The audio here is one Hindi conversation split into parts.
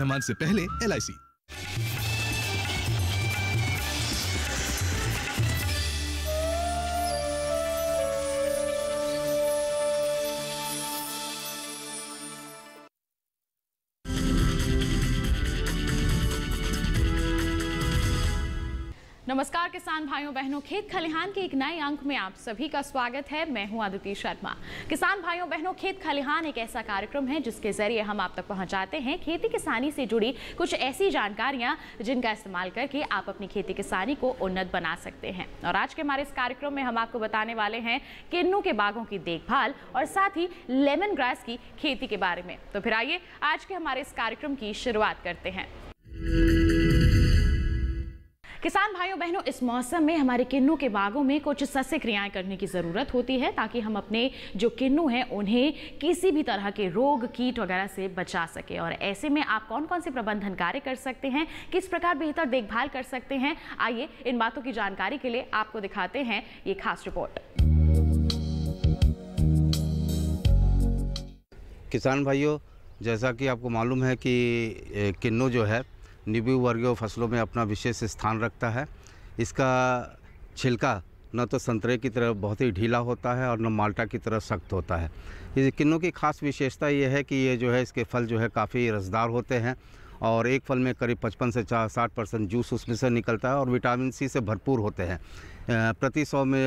मेहमान से पहले एल नमस्कार किसान भाइयों बहनों खेत खलिहान के एक नए अंक में आप सभी का स्वागत है मैं हूं आदित्य शर्मा किसान भाइयों बहनों खेत खलिहान एक ऐसा कार्यक्रम है जिसके जरिए हम आप तक पहुंचाते हैं खेती किसानी से जुड़ी कुछ ऐसी जानकारियां जिनका इस्तेमाल करके आप अपनी खेती किसानी को उन्नत बना सकते हैं और आज के हमारे इस कार्यक्रम में हम आपको बताने वाले हैं किन्नू के बाघों की देखभाल और साथ ही लेमन ग्रास की खेती के बारे में तो फिर आइए आज के हमारे इस कार्यक्रम की शुरुआत करते हैं किसान भाइयों बहनों इस मौसम में हमारे किन्नू के बागों में कुछ सस्य क्रियाएं करने की ज़रूरत होती है ताकि हम अपने जो किन्नू हैं उन्हें किसी भी तरह के रोग कीट वगैरह से बचा सके और ऐसे में आप कौन कौन से प्रबंधन कार्य कर सकते हैं किस प्रकार बेहतर देखभाल कर सकते हैं आइए इन बातों की जानकारी के लिए आपको दिखाते हैं ये खास रिपोर्ट किसान भाइयों जैसा कि आपको मालूम है कि किन्नू जो है निबू वर्गीय फसलों में अपना विशेष स्थान रखता है इसका छिलका न तो संतरे की तरह बहुत ही ढीला होता है और न माल्टा की तरह सख्त होता है इस किन्नों की खास विशेषता ये है कि ये जो है इसके फल जो है काफ़ी रसदार होते हैं और एक फल में करीब पचपन से साठ परसेंट जूस उसमें से निकलता है और विटामिन सी से भरपूर होते हैं प्रति सौ में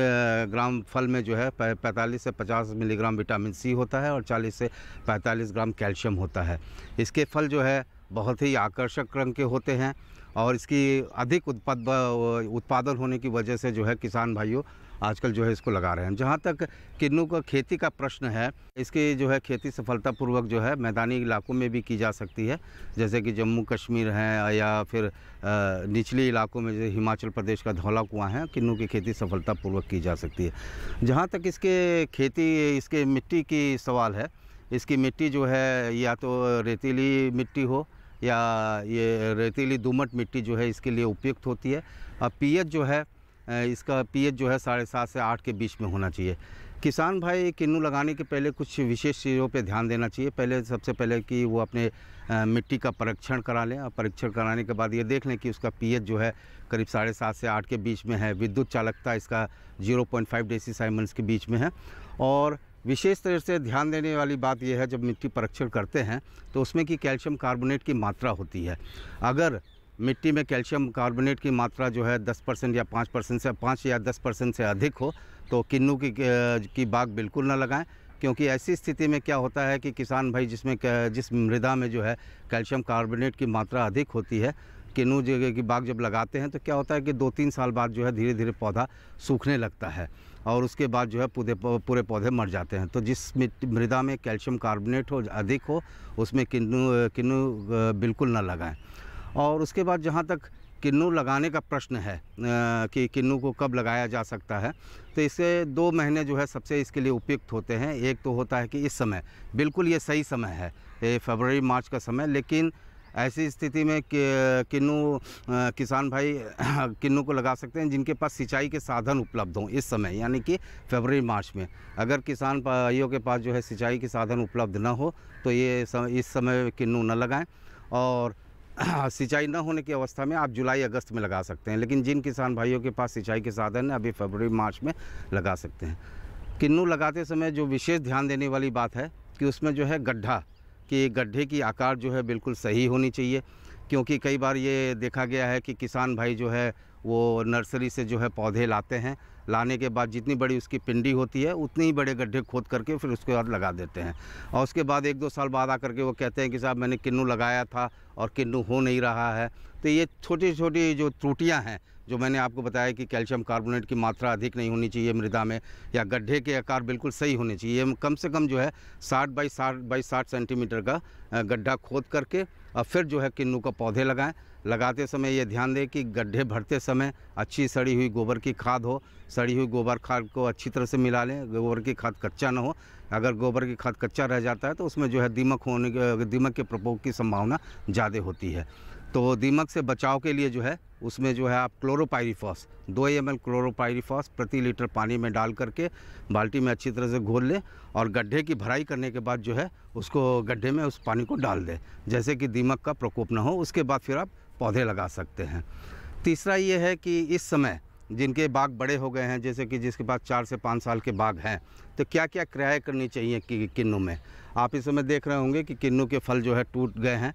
ग्राम फल में जो है पैंतालीस से पचास मिलीग्राम विटामिन सी होता है और चालीस से पैंतालीस ग्राम कैल्शियम होता है इसके फल जो है बहुत ही आकर्षक रंग के होते हैं और इसकी अधिक उत्पाद उत्पादन होने की वजह से जो है किसान भाइयों आजकल जो है इसको लगा रहे हैं जहाँ तक किन्नू का खेती का प्रश्न है इसकी जो है खेती सफलतापूर्वक जो है मैदानी इलाकों में भी की जा सकती है जैसे कि जम्मू कश्मीर है या फिर निचले इलाकों में जैसे हिमाचल प्रदेश का धौला कुआँ है किन्नू की खेती सफलतापूर्वक की जा सकती है जहाँ तक इसके खेती इसके मिट्टी की सवाल है इसकी मिट्टी जो है या तो रेतीली मिट्टी हो या ये रेतीली दोमट मिट्टी जो है इसके लिए उपयुक्त होती है अब पीएच जो है इसका पीएच जो है साढ़े सात से आठ के बीच में होना चाहिए किसान भाई किन्नू लगाने के पहले कुछ विशेष चीज़ों पे ध्यान देना चाहिए पहले सबसे पहले कि वो अपने मिट्टी का परीक्षण करा लें और परीक्षण कराने के बाद ये देख लें कि उसका पीएच जो है करीब साढ़े सात से आठ के बीच में है विद्युत चालकता इसका 0.5 पॉइंट डेसी साइमंस के बीच में है और विशेष तरह से ध्यान देने वाली बात यह है जब मिट्टी परीक्षण करते हैं तो उसमें कि कैल्शियम कार्बोनेट की मात्रा होती है अगर मिट्टी में कैल्शियम कार्बोनेट की मात्रा जो है 10 परसेंट या 5 परसेंट से 5 या 10 परसेंट से अधिक हो तो किन्नू की की बाग बिल्कुल ना लगाएं क्योंकि ऐसी स्थिति में क्या होता है कि किसान भाई जिसमें जिस मृदा में जो है कैल्शियम कार्बोनेट की मात्रा अधिक होती है किन्नू जगह की बाग जब लगाते हैं तो क्या होता है कि दो तीन साल बाद जो है धीरे धीरे पौधा सूखने लगता है और उसके बाद जो है पूरे पूरे पौधे मर जाते हैं तो जिस मृदा में कैल्शियम कार्बोनेट हो अधिक हो उसमें किन्नू किन्नू बिल्कुल ना लगाएं और उसके बाद जहाँ तक किन्नू लगाने का प्रश्न है कि किन्नू को कब लगाया जा सकता है तो इसे दो महीने जो है सबसे इसके लिए उपयुक्त होते हैं एक तो होता है कि इस समय बिल्कुल ये सही समय है ये फरवरी मार्च का समय लेकिन ऐसी स्थिति में कि, किन्नू किसान भाई किन्नू को लगा सकते हैं जिनके पास सिंचाई के साधन उपलब्ध हों इस समय यानी कि फरवरी मार्च में अगर किसान भाइयों के पास जो है सिंचाई के साधन उपलब्ध ना हो तो ये सम, इस समय किन्नू न लगाएं और सिंचाई न होने की अवस्था में आप जुलाई अगस्त में लगा सकते हैं लेकिन जिन किसान भाइयों के पास सिंचाई के साधन हैं अभी फरवरी मार्च में लगा सकते हैं किन्नू लगाते समय जो विशेष ध्यान देने वाली बात है कि उसमें जो है गड्ढा कि गड्ढे की आकार जो है बिल्कुल सही होनी चाहिए क्योंकि कई बार ये देखा गया है कि किसान भाई जो है वो नर्सरी से जो है पौधे लाते हैं लाने के बाद जितनी बड़ी उसकी पिंडी होती है उतने ही बड़े गड्ढे खोद करके फिर उसके बाद लगा देते हैं और उसके बाद एक दो साल बाद आकर के वो कहते हैं कि साहब मैंने किन्नू लगाया था और किन्नू हो नहीं रहा है तो ये छोटी छोटी जो त्रुटियाँ हैं जो मैंने आपको बताया कि कैल्शियम कार्बोनेट की मात्रा अधिक नहीं होनी चाहिए मृदा में या गड्ढे के आकार बिल्कुल सही होने चाहिए कम से कम जो है साठ बाई साठ बाई साठ सेंटीमीटर का गड्ढा खोद करके और फिर जो है किन्नू का पौधे लगाएं लगाते समय ये ध्यान दें कि गड्ढे भरते समय अच्छी सड़ी हुई गोबर की खाद हो सड़ी हुई गोबर खाद को अच्छी तरह से मिला लें गोबर की खाद कच्चा ना हो अगर गोबर की खाद कच्चा रह जाता है तो उसमें जो है दीमक होने के दीमक के प्रकोप की संभावना ज़्यादा होती है तो दीमक से बचाव के लिए जो है उसमें जो है आप क्लोरोपायरीफॉस दो एम एल क्लोरोपायरीफॉस प्रति लीटर पानी में डाल करके बाल्टी में अच्छी तरह से घोल लें और गड्ढे की भराई करने के बाद जो है उसको गड्ढे में उस पानी को डाल दें जैसे कि दीमक का प्रकोप ना हो उसके बाद फिर आप पौधे लगा सकते हैं तीसरा ये है कि इस समय जिनके बाग बड़े हो गए हैं जैसे कि जिसके पास चार से पाँच साल के बाग हैं तो क्या क्या क्रय करनी चाहिए कि किन्नू में आप इस समय देख रहे होंगे कि किन्नू के फल जो है टूट गए हैं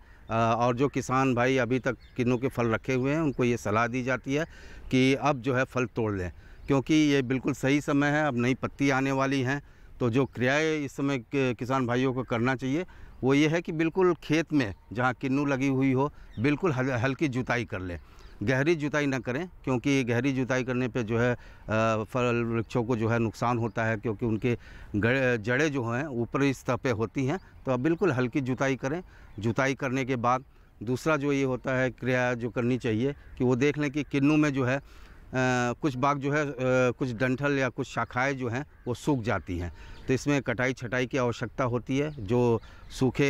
और जो किसान भाई अभी तक किन्नू के फल रखे हुए हैं उनको ये सलाह दी जाती है कि अब जो है फल तोड़ लें क्योंकि ये बिल्कुल सही समय है अब नई पत्ती आने वाली हैं तो जो क्रियाएँ इस समय किसान भाइयों को करना चाहिए वो ये है कि बिल्कुल खेत में जहाँ किन्नू लगी हुई हो बिल्कुल हल, हल्की जुताई कर लें गहरी जुताई ना करें क्योंकि गहरी जुताई करने पे जो है फल वृक्षों को जो है नुकसान होता है क्योंकि उनके जड़ें जो हैं ऊपरी स्तर पे होती हैं तो आप बिल्कुल हल्की जुताई करें जुताई करने के बाद दूसरा जो ये होता है क्रिया जो करनी चाहिए कि वो देख लें कि किन्नू में जो है आ, कुछ बाग जो है आ, कुछ डंठल या कुछ शाखाएँ जो हैं वो सूख जाती हैं तो इसमें कटाई छटाई की आवश्यकता होती है जो सूखे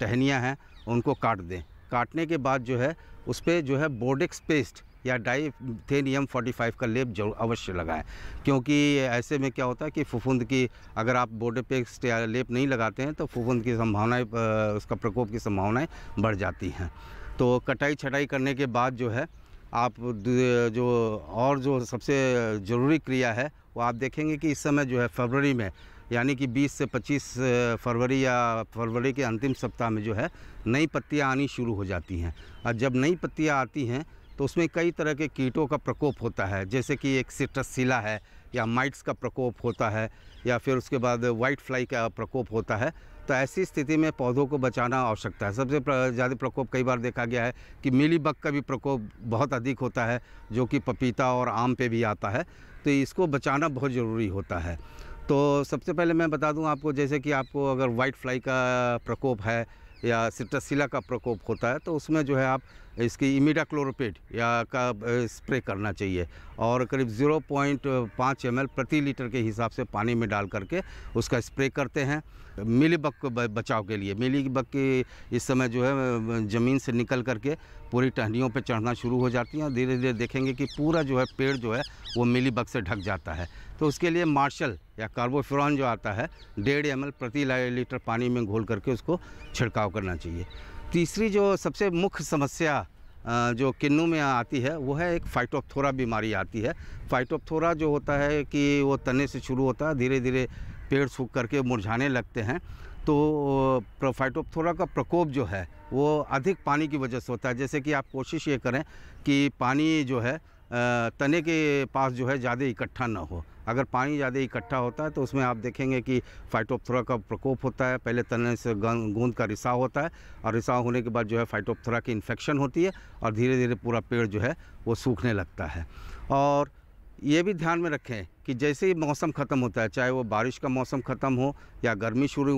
टहनियाँ हैं उनको काट दें काटने के बाद जो है उस पर जो है बोर्डिक्स पेस्ट या डाइथेनियम 45 का लेप जरूर अवश्य लगाएं क्योंकि ऐसे में क्या होता है कि फुफुंद की अगर आप बोर्डे पेस्ट या लेप नहीं लगाते हैं तो फुफुंद की संभावनाएं उसका प्रकोप की संभावनाएं बढ़ जाती हैं तो कटाई छटाई करने के बाद जो है आप जो और जो सबसे ज़रूरी क्रिया है वो आप देखेंगे कि इस समय जो है फरवरी में यानी कि 20 से 25 फरवरी या फरवरी के अंतिम सप्ताह में जो है नई पत्तियां आनी शुरू हो जाती हैं और जब नई पत्तियां आती हैं तो उसमें कई तरह के कीटों का प्रकोप होता है जैसे कि एक सिला है या माइट्स का प्रकोप होता है या फिर उसके बाद वाइट फ्लाई का प्रकोप होता है तो ऐसी स्थिति में पौधों को बचाना आवश्यकता है सबसे ज़्यादा प्रकोप कई बार देखा गया है कि मिली बग का भी प्रकोप बहुत अधिक होता है जो कि पपीता और आम पे भी आता है तो इसको बचाना बहुत ज़रूरी होता है तो सबसे पहले मैं बता दूं आपको जैसे कि आपको अगर वाइट फ्लाई का प्रकोप है या सिट्रसिला का प्रकोप होता है तो उसमें जो है आप इसकी क्लोरोपेड या का स्प्रे करना चाहिए और करीब 0.5 पॉइंट प्रति लीटर के हिसाब से पानी में डाल करके उसका स्प्रे करते हैं मिली को बचाव के लिए मिली बग की इस समय जो है ज़मीन से निकल करके पूरी टहनियों पर चढ़ना शुरू हो जाती हैं धीरे धीरे देखेंगे कि पूरा जो है पेड़ जो है वो मिली बग से ढक जाता है तो उसके लिए मार्शल या कार्बोफ्रॉन जो आता है डेढ़ एम प्रति लीटर पानी में घोल करके उसको छिड़काव करना चाहिए तीसरी जो सबसे मुख्य समस्या जो किन्नू में आती है वो है एक फाइटोपथोरा बीमारी आती है फाइटोपथोरा जो होता है कि वो तने से शुरू होता है धीरे धीरे पेड़ सूख करके मुरझाने लगते हैं तो फाइटोपथोरा का प्रकोप जो है वो अधिक पानी की वजह से होता है जैसे कि आप कोशिश ये करें कि पानी जो है तने के पास जो है ज़्यादा इकट्ठा ना हो अगर पानी ज़्यादा इकट्ठा होता है तो उसमें आप देखेंगे कि फाइटोपथोरा का प्रकोप होता है पहले तने से गूंद का रिसाव होता है और रिसाव होने के बाद जो है फाइटोप्थोरा की इन्फेक्शन होती है और धीरे धीरे पूरा पेड़ जो है वो सूखने लगता है और ये भी ध्यान में रखें कि जैसे ही मौसम ख़त्म होता है चाहे वो बारिश का मौसम ख़त्म हो या गर्मी शुरू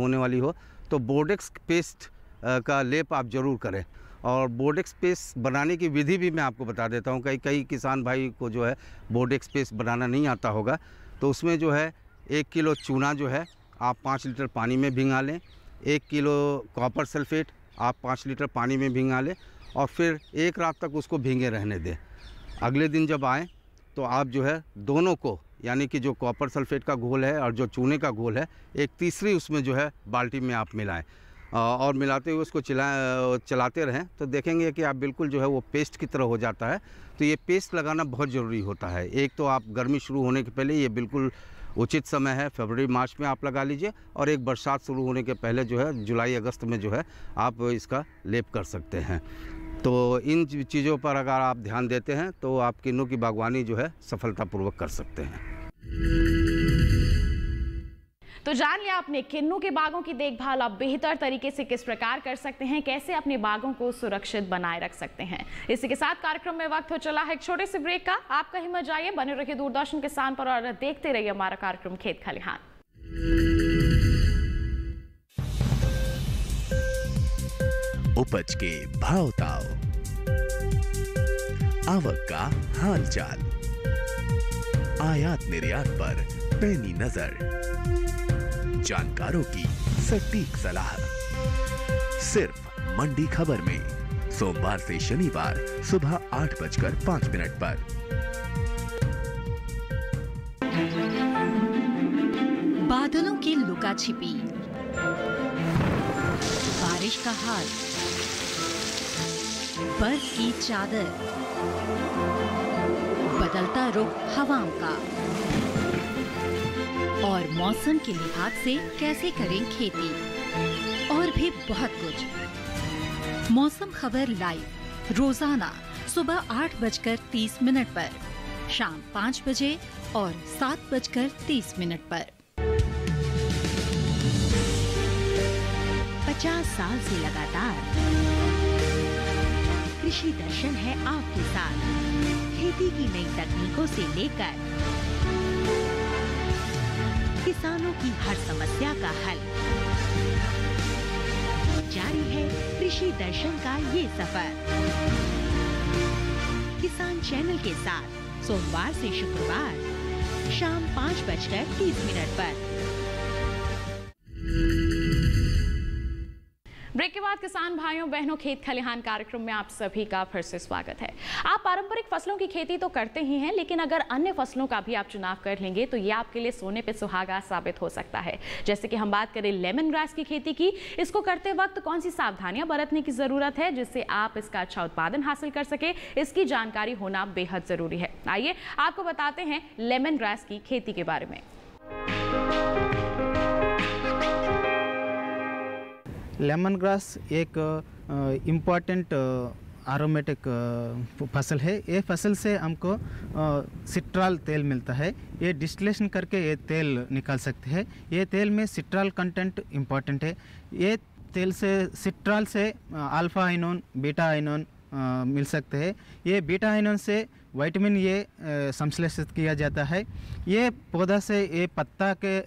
होने वाली हो तो बोर्डेक्स पेस्ट का लेप आप ज़रूर करें और बोर्ड स्पेस बनाने की विधि भी मैं आपको बता देता हूँ कई कई किसान भाई को जो है बोर्ड स्पेस बनाना नहीं आता होगा तो उसमें जो है एक किलो चूना जो है आप पाँच लीटर पानी में भिंगा लें एक किलो कॉपर सल्फेट आप पाँच लीटर पानी में भिंगा लें और फिर एक रात तक उसको भींगे रहने दें अगले दिन जब आएँ तो आप जो है दोनों को यानी कि जो कॉपर सल्फेट का घोल है और जो चूने का घोल है एक तीसरी उसमें जो है बाल्टी में आप मिलाएं और मिलाते हुए उसको चला चलाते रहें तो देखेंगे कि आप बिल्कुल जो है वो पेस्ट की तरह हो जाता है तो ये पेस्ट लगाना बहुत ज़रूरी होता है एक तो आप गर्मी शुरू होने के पहले ये बिल्कुल उचित समय है फरवरी मार्च में आप लगा लीजिए और एक बरसात शुरू होने के पहले जो है जुलाई अगस्त में जो है आप इसका लेप कर सकते हैं तो इन चीज़ों पर अगर आप ध्यान देते हैं तो आप किन्नों की बागवानी जो है सफलतापूर्वक कर सकते हैं जान लिया आपने किन्नू के बागों की देखभाल आप बेहतर तरीके से किस प्रकार कर सकते हैं कैसे अपने बागों को सुरक्षित बनाए रख सकते हैं इसी के साथ कार्यक्रम में वक्त हो चला है एक छोटे से ब्रेक का आप कहीं मत जाइए बने रखिए दूरदर्शन किसान पर और देखते रहिए हमारा कार्यक्रम खेत खलिहान उपज के भावताव आवक का हालचाल आयात निर्यात पर पैनी नजर जानकारों की सटीक सलाह सिर्फ मंडी खबर में सोमवार से शनिवार सुबह आठ बजकर पाँच मिनट पर बादलों की लुका छिपी बारिश का हाल बर्फ की चादर बदलता रुख हवाओं का और मौसम के लिहाज से कैसे करें खेती और भी बहुत कुछ मौसम खबर लाइव रोजाना सुबह आठ बजकर तीस मिनट पर शाम पाँच बजे और सात बजकर तीस मिनट पर पचास साल से लगातार कृषि दर्शन है आपके साथ खेती की नई तकनीकों से लेकर किसानों की हर समस्या का हल जारी है कृषि दर्शन का ये सफर किसान चैनल के साथ सोमवार से शुक्रवार शाम पाँच बजकर तीस मिनट पर किसान भाइयों बहनों खेत खलिहान कार्यक्रम में आप सभी का फिर से स्वागत है आप पारंपरिक फसलों की खेती तो करते ही हैं लेकिन अगर अन्य फसलों का भी आप चुनाव कर लेंगे तो ये आपके लिए सोने पे सुहागा साबित हो सकता है जैसे कि हम बात करें लेमन ग्रास की खेती की इसको करते वक्त कौन सी सावधानियां बरतने की ज़रूरत है जिससे आप इसका अच्छा उत्पादन हासिल कर सके इसकी जानकारी होना बेहद ज़रूरी है आइए आपको बताते हैं लेमन ग्रास की खेती के बारे में लेमन ग्रास एक इम्पॉर्टेंट आरोमेटिक फसल है ये फसल से हमको सिट्राल तेल मिलता है ये डिस्टिलेशन करके ये तेल निकाल सकते हैं ये तेल में सिट्राल कंटेंट इम्पॉर्टेंट है ये तेल से सिट्राल से अल्फा आइनोन बीटा आइनोन मिल सकते हैं ये बीटा आइनोन से विटामिन ए संश्लेषित किया जाता है ये पौधा से ये पत्ता के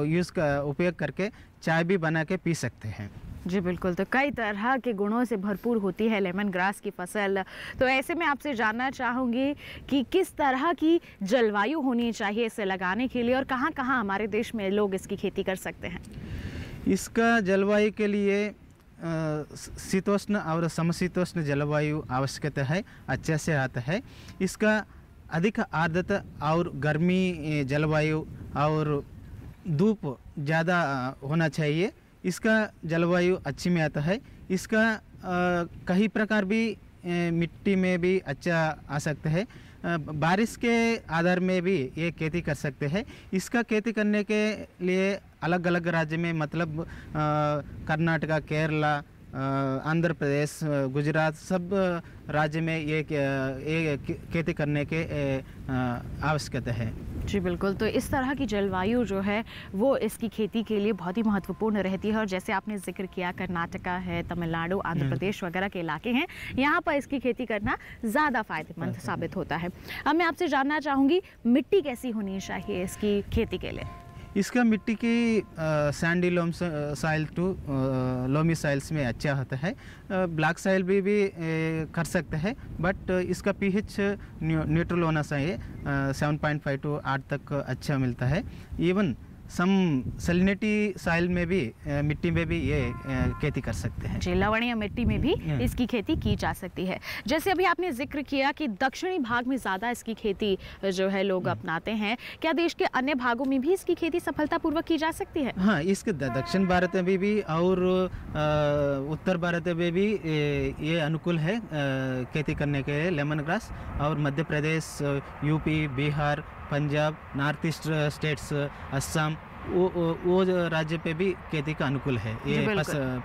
यूज़ का उपयोग करके चाय भी बना के पी सकते हैं जी बिल्कुल तो कई तरह के गुणों से भरपूर होती है लेमन ग्रास की फसल तो ऐसे में आपसे जानना चाहूँगी कि किस तरह की जलवायु होनी चाहिए इसे लगाने के लिए और कहाँ कहाँ हमारे देश में लोग इसकी खेती कर सकते हैं इसका जलवायु के लिए शीतोष्ण और समशीतोष्ण जलवायु आवश्यकता है अच्छे से आता है इसका अधिक आर्द्रता और गर्मी जलवायु और धूप ज़्यादा होना चाहिए इसका जलवायु अच्छी में आता है इसका कई प्रकार भी मिट्टी में भी अच्छा आ सकता है बारिश के आधार में भी ये खेती कर सकते हैं इसका खेती करने के लिए अलग अलग राज्य में मतलब कर्नाटका केरला आंध्र प्रदेश गुजरात सब राज्य में ये, खेती करने के आवश्यकता है जी बिल्कुल तो इस तरह की जलवायु जो है वो इसकी खेती के लिए बहुत ही महत्वपूर्ण रहती है और जैसे आपने जिक्र किया कर्नाटका है तमिलनाडु आंध्र हम्म। प्रदेश वगैरह के इलाके हैं यहाँ पर इसकी खेती करना ज़्यादा फायदेमंद साबित होता है अब मैं आपसे जानना चाहूँगी मिट्टी कैसी होनी चाहिए इसकी खेती के लिए इसका मिट्टी की sandy loam soil to loamy soils में अच्छा होता है ब्लैक साइल भी भी कर सकते हैं बट इसका पीएच न्यूट्रल होना चाहिए सेवन पॉइंट फाइव टू आठ तक अच्छा मिलता है इवन सम सलिनिटी साइल में भी मिट्टी में भी ये खेती कर सकते हैं जी लवणीय मिट्टी में भी हम्म। इसकी खेती की जा सकती है जैसे अभी आपने जिक्र किया कि दक्षिणी भाग में ज़्यादा इसकी खेती जो है लोग हम्म। अपनाते हैं क्या देश के अन्य भागों में भी इसकी खेती सफलतापूर्वक की जा सकती है हाँ इसके दक्षिण भारत में भी और उत्तर भारत में भी ये अनुकूल है खेती करने के लिए लेमन ग्रास और Madhya Pradesh UP Bihar Punjab north east states Assam वो वो राज्य पे भी खेती का अनुकूल है ये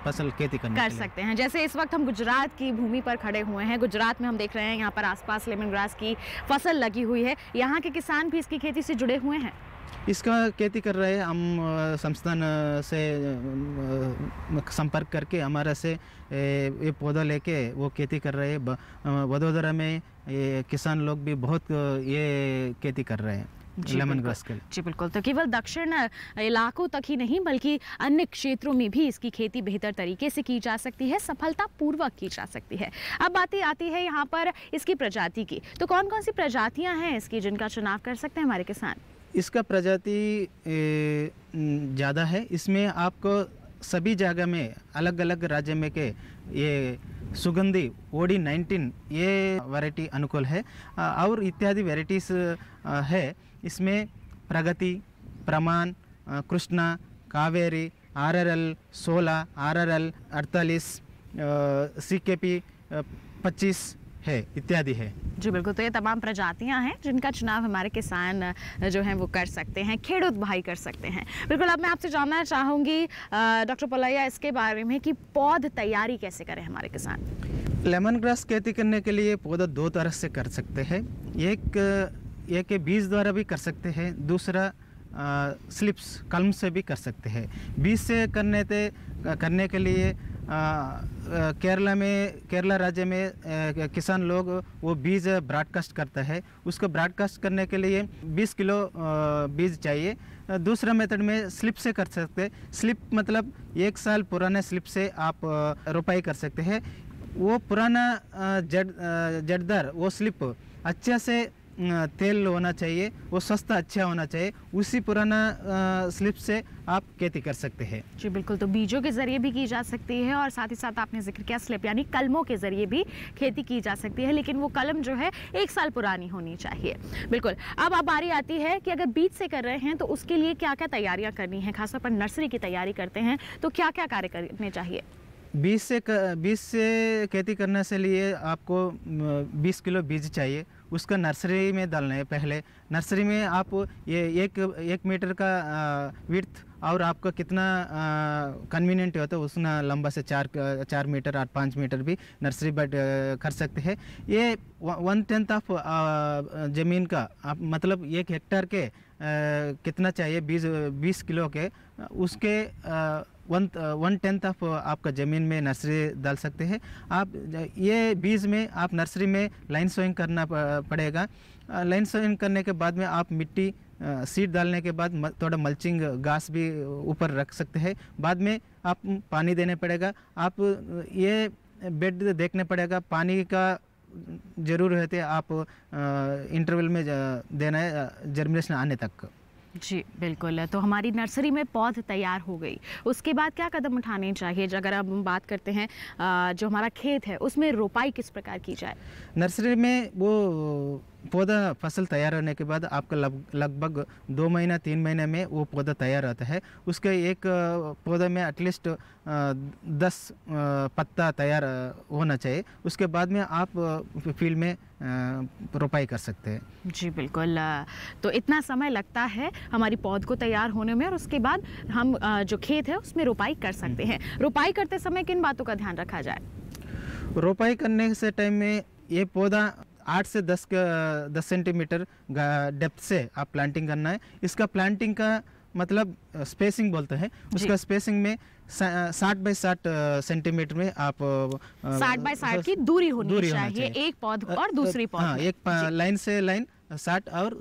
फसल खेती करने कर सकते हैं जैसे इस वक्त हम गुजरात की भूमि पर खड़े हुए हैं गुजरात में हम देख रहे हैं यहाँ पर आसपास लेमन ग्रास की फसल लगी हुई है यहाँ के किसान भी इसकी खेती से जुड़े हुए हैं इसका खेती कर रहे हम संस्थान से संपर्क करके हमारा से ये पौधा लेके वो खेती कर रहे हैं वडोदरा में ये किसान लोग भी बहुत ये खेती कर रहे हैं जी बिल्कुल तो केवल दक्षिण इलाकों तक ही नहीं बल्कि अन्य क्षेत्रों में भी इसकी खेती बेहतर तरीके से की जा सकती है सफलता पूर्वक की जा सकती है अब बातें आती है यहाँ पर इसकी प्रजाति की तो कौन कौन सी प्रजातियाँ हैं इसकी जिनका चुनाव कर सकते हैं हमारे किसान इसका प्रजाति ज़्यादा है इसमें आपको सभी जगह में अलग अलग राज्य में के ये सुगंधी ओडी 19 ये वैरायटी अनुकूल है और इत्यादि वैरायटीज है इसमें Pragati Praman Krishna Kaveri R 16 L 48 R R L अड़तालीस सी के पी पच्चीस है इत्यादि है जी बिल्कुल तो ये तमाम प्रजातियां हैं जिनका चुनाव हमारे किसान जो हैं वो कर सकते हैं खेड़ भाई कर सकते हैं बिल्कुल अब मैं आपसे जानना चाहूँगी डॉक्टर पलैया इसके बारे में कि पौध तैयारी कैसे करें हमारे किसान लेमन ग्रास खेती करने के लिए पौधा दो तरह से कर सकते हैं एक एक बीज द्वारा भी कर सकते हैं दूसरा स्लिप्स कलम से भी कर सकते हैं बीज से करने थे करने के लिए केरला में केरला राज्य में किसान लोग वो बीज ब्रॉडकास्ट करता है उसको ब्रॉडकास्ट करने के लिए 20 किलो बीज चाहिए दूसरा मेथड में स्लिप से कर सकते स्लिप मतलब एक साल पुराने स्लिप से आप रोपाई कर सकते हैं वो पुराना जड़ जड़दर वो स्लिप अच्छे से तेल होना चाहिए वो सस्ता अच्छा होना चाहिए उसी पुराना स्लिप से आप खेती कर सकते हैं जी बिल्कुल तो बीजों के ज़रिए भी की जा सकती है और साथ ही साथ आपने जिक्र किया स्लिप यानी कलमों के ज़रिए भी खेती की जा सकती है लेकिन वो कलम जो है एक साल पुरानी होनी चाहिए बिल्कुल अब आप बारी आती है कि अगर बीज से कर रहे हैं तो उसके लिए क्या क्या तैयारियाँ करनी है खासतौर पर नर्सरी की तैयारी करते हैं तो क्या क्या कार्य करने चाहिए बीज से बीज से खेती करने से लिए आपको 20 किलो बीज चाहिए उसका नर्सरी में डालना है पहले नर्सरी में आप ये एक एक मीटर का विर्थ और आपका कितना कन्वीनियंट होता है उसना लंबा से चार चार मीटर आठ पाँच मीटर भी नर्सरी बट कर सकते हैं ये वन टेंथ ऑफ ज़मीन का आप मतलब एक हेक्टर के आ, कितना चाहिए बीस बीस किलो के उसके आ, वन वन टेंथ ऑफ आपका ज़मीन में नर्सरी डाल सकते हैं आप ये बीज में आप नर्सरी में लाइन सोइंग करना पड़ेगा लाइन सोइंग करने के बाद में आप मिट्टी सीड डालने के बाद थोड़ा मल्चिंग घास भी ऊपर रख सकते हैं बाद में आप पानी देने पड़ेगा आप ये बेड देखने पड़ेगा पानी का जरूर रहते आप इंटरवल में देना है जर्मिनेशन आने तक जी बिल्कुल तो हमारी नर्सरी में पौध तैयार हो गई उसके बाद क्या कदम उठाने चाहिए अगर अब हम बात करते हैं जो हमारा खेत है उसमें रोपाई किस प्रकार की जाए नर्सरी में वो पौधा फसल तैयार होने के बाद आपका लगभग दो महीना तीन महीने में वो पौधा तैयार रहता है उसके एक पौधे में एटलीस्ट दस पत्ता तैयार होना चाहिए उसके बाद में आप फील्ड में रोपाई कर सकते हैं जी बिल्कुल तो इतना समय लगता है हमारी पौध को तैयार होने में और उसके बाद हम जो खेत है उसमें रोपाई कर हम्म। सकते हैं रोपाई करते समय किन बातों का ध्यान रखा जाए रोपाई करने से टाइम में ये पौधा आठ से दस का दस सेंटीमीटर डेप्थ से आप प्लांटिंग करना है इसका प्लांटिंग का मतलब स्पेसिंग बोलते हैं उसका स्पेसिंग में साठ बाई साठ सेंटीमीटर में आप साठ बाई साठ की दूरी होनी दूरी चाहिए, एक पौध और दूसरी पौध हाँ, एक लाइन से लाइन साठ और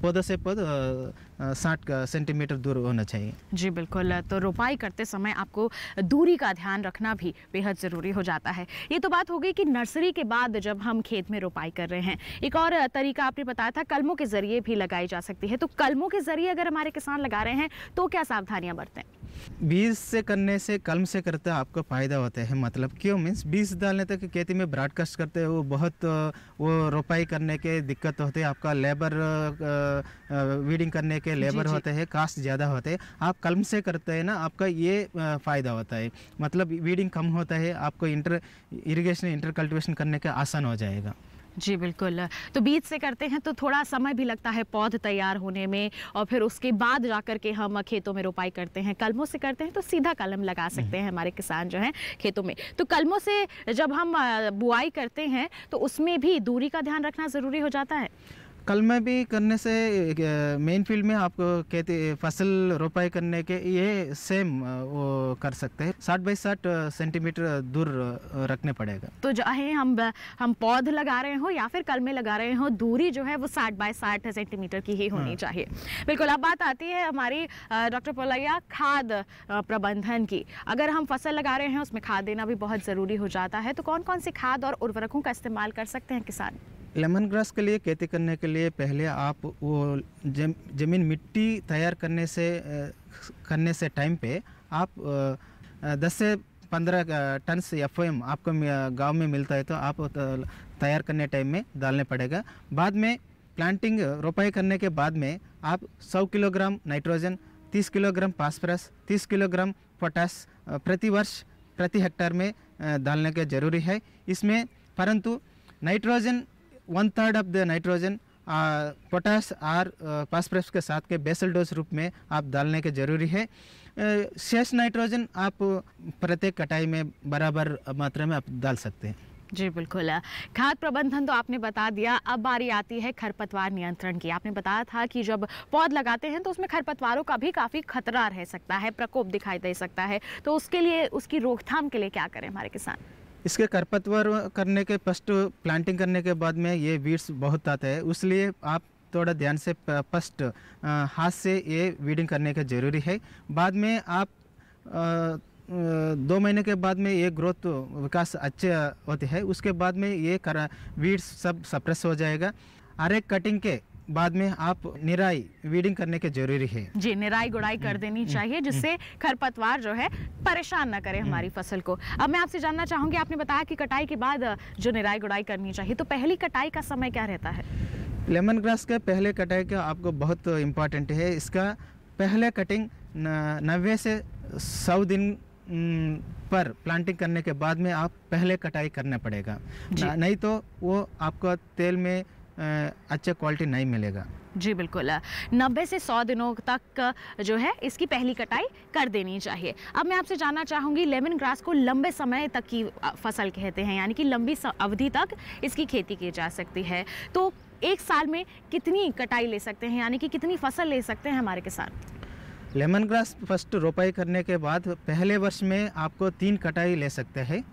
पौधा से पौधा साठ सेंटीमीटर दूर होना चाहिए जी बिल्कुल तो रोपाई करते समय आपको दूरी का ध्यान रखना भी बेहद ज़रूरी हो जाता है ये तो बात हो गई कि नर्सरी के बाद जब हम खेत में रोपाई कर रहे हैं एक और तरीका आपने बताया था कलमों के ज़रिए भी लगाई जा सकती है तो कलमों के ज़रिए अगर हमारे किसान लगा रहे हैं तो क्या सावधानियाँ बरतें बीज से करने से कलम से करते आपका फ़ायदा होता है मतलब क्यों मीन्स बीज डालने तक खेती में ब्रॉडकास्ट करते हैं वो बहुत वो रोपाई करने के दिक्कत होते हैं आपका लेबर वीडिंग करने के लेबर जी, होते हैं कास्ट ज़्यादा होते हैं आप कलम से करते हैं ना आपका ये फ़ायदा होता है मतलब वीडिंग कम होता है आपको इंटर इरीगेशन इंटर कल्टिवेशन करने का आसान हो जाएगा जी बिल्कुल तो बीज से करते हैं तो थोड़ा समय भी लगता है पौध तैयार होने में और फिर उसके बाद जा कर के हम खेतों में रोपाई करते हैं कलमों से करते हैं तो सीधा कलम लगा हम्म। सकते हैं हमारे किसान जो हैं खेतों में तो कलमों से जब हम बुआई करते हैं तो उसमें भी दूरी का ध्यान रखना ज़रूरी हो जाता है कल में भी करने से मेन फील्ड में आप कहते फसल रोपाई करने के ये सेम वो कर सकते हैं साठ बाई साठ सेंटीमीटर दूर रखने पड़ेगा तो चाहे हम हम पौध लगा रहे हो या फिर कल में लगा रहे हो दूरी जो है वो साठ बाई साठ सेंटीमीटर की ही होनी हाँ। चाहिए बिल्कुल अब बात आती है हमारी डॉक्टर पोलैया खाद प्रबंधन की अगर हम फसल लगा रहे हैं उसमें खाद देना भी बहुत ज़रूरी हो जाता है तो कौन कौन सी खाद और उर्वरकों का इस्तेमाल कर सकते हैं किसान लेमन ग्रास के लिए खेती करने के लिए पहले आप वो जम, जमीन मिट्टी तैयार करने से करने से टाइम पे आप दस से पंद्रह टन से एफ एम आपको गांव में मिलता है तो आप तैयार करने टाइम में डालने पड़ेगा बाद में प्लांटिंग रोपाई करने के बाद में आप 100 kilogram nitrogen 30 kilogram phosphorus 30 kilogram potash प्रति वर्ष प्रति हेक्टेयर में डालने के जरूरी है इसमें परंतु nitrogen one third of the nitrogen potash और पासप्रेस uh, के साथ के बेसल डोज रूप में आप डालने के जरूरी है uh, शेष नाइट्रोजन आप प्रत्येक कटाई में बराबर मात्रा में आप डाल सकते हैं जी बिल्कुल खाद प्रबंधन तो आपने बता दिया अब बारी आती है खरपतवार नियंत्रण की आपने बताया था कि जब पौध लगाते हैं तो उसमें खरपतवारों का भी काफ़ी खतरा रह सकता है प्रकोप दिखाई दे सकता है तो उसके लिए उसकी रोकथाम के लिए क्या करें हमारे किसान इसके करपतवर करने के फर्स्ट प्लांटिंग करने के बाद में ये वीड्स बहुत आते हैं उसलिए आप थोड़ा ध्यान से फर्स्ट हाथ से ये वीडिंग करने का ज़रूरी है बाद में आप दो महीने के बाद में ये ग्रोथ विकास अच्छे होते हैं उसके बाद में ये कर वीड्स सब सप्रेस हो जाएगा हर एक कटिंग के बाद में आप निराई वीडिंग करने के जरूरी है जी निराई गुड़ाई कर हम्म, देनी हम्म, चाहिए हम्म। जिससे खरपतवार जो है परेशान ना करे हमारी फसल को अब मैं आपसे जानना चाहूंगी आपने बताया कि कटाई के बाद जो निराई गुड़ाई करनी चाहिए तो पहली कटाई का समय क्या रहता है लेमन ग्रास का पहले कटाई का आपको बहुत इम्पोर्टेंट है इसका पहले कटिंग नब्बे से सौ दिन पर प्लांटिंग करने के बाद में आप पहले कटाई करना पड़ेगा नहीं तो वो आपका तेल में अच्छे क्वालिटी नहीं मिलेगा जी बिल्कुल नब्बे से सौ दिनों तक जो है इसकी पहली कटाई कर देनी चाहिए अब मैं आपसे जानना चाहूँगी लेमन ग्रास को लंबे समय तक की फसल कहते हैं यानी कि लंबी अवधि तक इसकी खेती की जा सकती है तो एक साल में कितनी कटाई ले सकते हैं यानी कि कितनी फसल ले सकते हैं हमारे किसान लेमन ग्रास फर्स्ट रोपाई करने के बाद पहले वर्ष में आपको तीन कटाई ले सकते हैं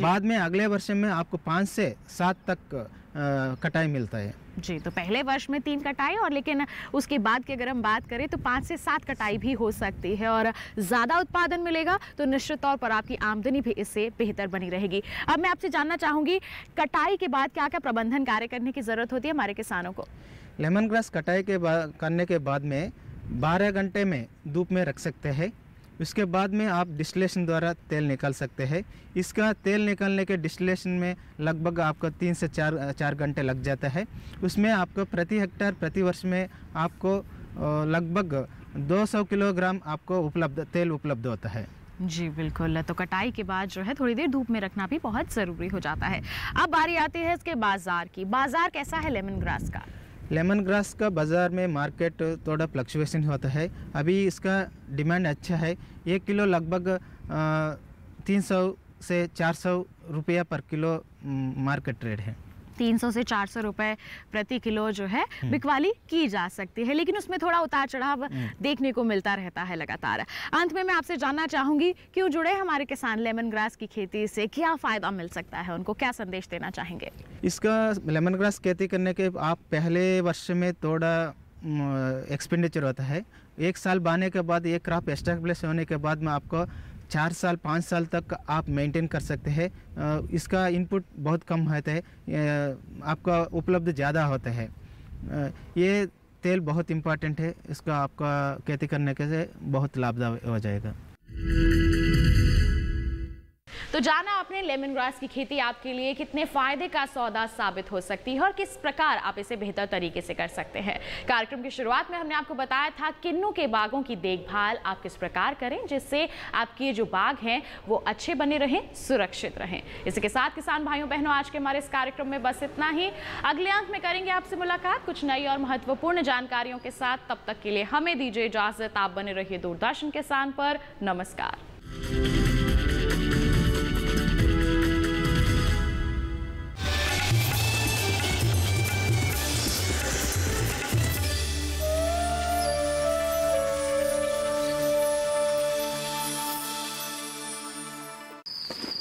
बाद में अगले वर्ष में आपको पाँच से सात तक कटाई मिलता है जी तो पहले वर्ष में तीन कटाई और लेकिन उसके बाद की अगर हम बात करें तो पाँच से सात कटाई भी हो सकती है और ज़्यादा उत्पादन मिलेगा तो निश्चित तौर पर आपकी आमदनी भी इससे बेहतर बनी रहेगी अब मैं आपसे जानना चाहूँगी कटाई के बाद क्या क्या प्रबंधन कार्य करने की ज़रूरत होती है हमारे किसानों को लेमन ग्रास कटाई के करने के बाद में बारह घंटे में धूप में रख सकते हैं उसके बाद में आप डिस्टिलेशन द्वारा तेल निकाल सकते हैं इसका तेल निकालने के डिस्टिलेशन में लगभग आपको तीन से चार चार घंटे लग जाता है उसमें आपको प्रति हेक्टेयर प्रति वर्ष में आपको लगभग 200 किलोग्राम आपको उपलब्ध तेल उपलब्ध होता है जी बिल्कुल तो कटाई के बाद जो है थोड़ी देर धूप में रखना भी बहुत ज़रूरी हो जाता है अब बारी आती है इसके बाज़ार की बाज़ार कैसा है लेमन ग्रास का लेमन ग्रास का बाज़ार में मार्केट थोड़ा फ्लक्चुएशन होता है अभी इसका डिमांड अच्छा है एक किलो लगभग तीन सौ से चार सौ रुपया पर किलो मार्केट ट्रेड है तीन सौ से चार सौ रुपए प्रति किलो जो है हम्म। बिकवाली की जा सकती है लेकिन उसमें थोड़ा उतार चढ़ाव हम्म। देखने को मिलता रहता है लगातार अंत में मैं आपसे जानना चाहूंगी क्यों जुड़े हमारे किसान लेमन ग्रास की खेती से क्या फ़ायदा मिल सकता है उनको क्या संदेश देना चाहेंगे इसका लेमन ग्रास खेती करने के आप पहले वर्ष में थोड़ा एक्सपेंडिचर होता है एक साल बाने के बाद ये क्रॉप एस्टेब्लिश होने के बाद में आपको चार साल पाँच साल तक आप मेंटेन कर सकते हैं इसका इनपुट बहुत कम होता है आपका उपलब्ध ज़्यादा होता है ये तेल बहुत इम्पॉर्टेंट है इसका आपका खेती करने के से बहुत लाभदायक हो जाएगा तो जाना आपने लेमन ग्रास की खेती आपके लिए कितने फ़ायदे का सौदा साबित हो सकती है और किस प्रकार आप इसे बेहतर तरीके से कर सकते हैं कार्यक्रम की शुरुआत में हमने आपको बताया था किन्नू के बागों की देखभाल आप किस प्रकार करें जिससे आपके जो बाग हैं वो अच्छे बने रहें सुरक्षित रहें इसी के साथ किसान भाइयों बहनों आज के हमारे इस कार्यक्रम में बस इतना ही अगले अंक में करेंगे आपसे मुलाकात कुछ नई और महत्वपूर्ण जानकारियों के साथ तब तक के लिए हमें दीजिए इजाजत आप बने रहिए दूरदर्शन किसान पर नमस्कार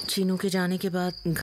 चीनू के जाने के बाद